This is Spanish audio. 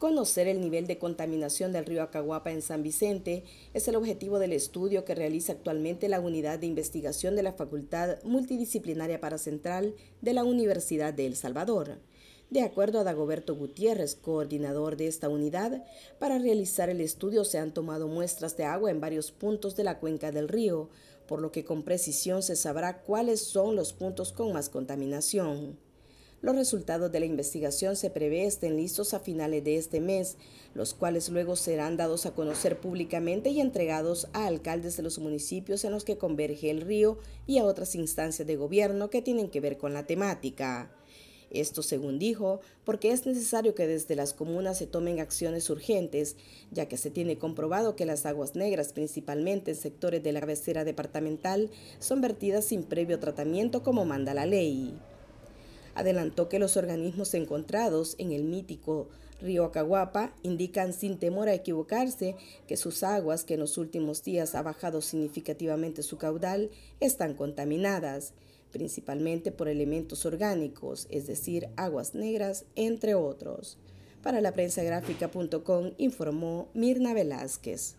Conocer el nivel de contaminación del río Acaguapa en San Vicente es el objetivo del estudio que realiza actualmente la Unidad de Investigación de la Facultad Multidisciplinaria Paracentral de la Universidad de El Salvador. De acuerdo a Dagoberto Gutiérrez, coordinador de esta unidad, para realizar el estudio se han tomado muestras de agua en varios puntos de la cuenca del río, por lo que con precisión se sabrá cuáles son los puntos con más contaminación. Los resultados de la investigación se prevé estén listos a finales de este mes, los cuales luego serán dados a conocer públicamente y entregados a alcaldes de los municipios en los que converge el río y a otras instancias de gobierno que tienen que ver con la temática. Esto según dijo, porque es necesario que desde las comunas se tomen acciones urgentes, ya que se tiene comprobado que las aguas negras, principalmente en sectores de la cabecera departamental, son vertidas sin previo tratamiento como manda la ley adelantó que los organismos encontrados en el mítico río Acahuapa indican sin temor a equivocarse que sus aguas, que en los últimos días ha bajado significativamente su caudal, están contaminadas, principalmente por elementos orgánicos, es decir, aguas negras, entre otros. Para la prensa gráfica.com informó Mirna Velázquez.